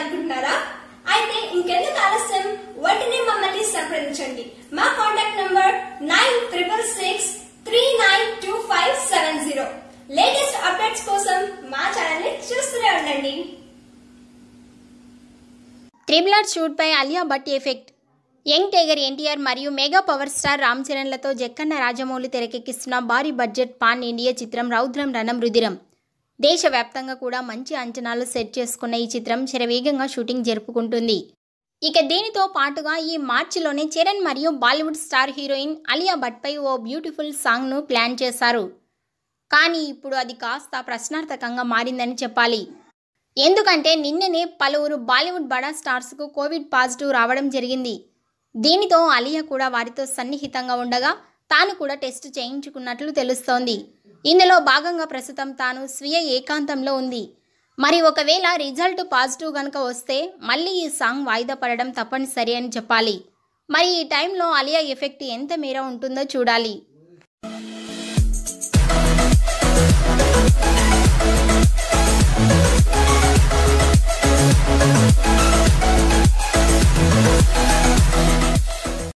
అనుకుంటున్నారా అయితే ఇంకెందుకు ఆలస్యం వాటిని మమ్మల్ని సంప్రదించండి మా contact number nine triple six three nine two five seven zero latest updates కోసం మా ఛానల్ ని చూస్తూనే ఉండండి త్రిబుల్ షూట్ పై Alia Bhatt effect young tiger NTR మరియు మెగా పవర్ స్టార్ రామ్ చరణ్లతో జక్కన్న రాజమౌళి తెరకెక్కిస్తున్న భారీ బడ్జెట్ పాన్ ఇండియా చిత్రం రౌద్రం రణం రుదిరం దేశవ్యాప్తంగా కూడా మంచి అంచనాలు సెట్ చేసుకున్న ఈ చిత్రం శరవేగంగా షూటింగ్ జరుపుకుంటుంది ఇక దీనితో పాటుగా ఈ మార్చిలోనే చరణ్ మరియు బాలీవుడ్ స్టార్ హీరోయిన్ అలియా భట్పై ఓ బ్యూటిఫుల్ సాంగ్ను ప్లాన్ చేశారు కానీ ఇప్పుడు అది కాస్త ప్రశ్నార్థకంగా మారిందని చెప్పాలి ఎందుకంటే నిన్ననే పలువురు బాలీవుడ్ బడా స్టార్స్కు కోవిడ్ పాజిటివ్ రావడం జరిగింది దీనితో అలియా కూడా వారితో సన్నిహితంగా ఉండగా తాను కూడా టెస్ట్ చేయించుకున్నట్లు తెలుస్తోంది ఇందులో భాగంగా ప్రస్తుతం తాను స్వీయ ఏకాంతంలో ఉంది మరి ఒకవేళ రిజల్ట్ పాజిటివ్ కనుక వస్తే మళ్ళీ ఈ సాంగ్ వాయిదా పడడం తప్పనిసరి అని చెప్పాలి మరి ఈ టైంలో అలియా ఎఫెక్ట్ ఎంత మేర ఉంటుందో చూడాలి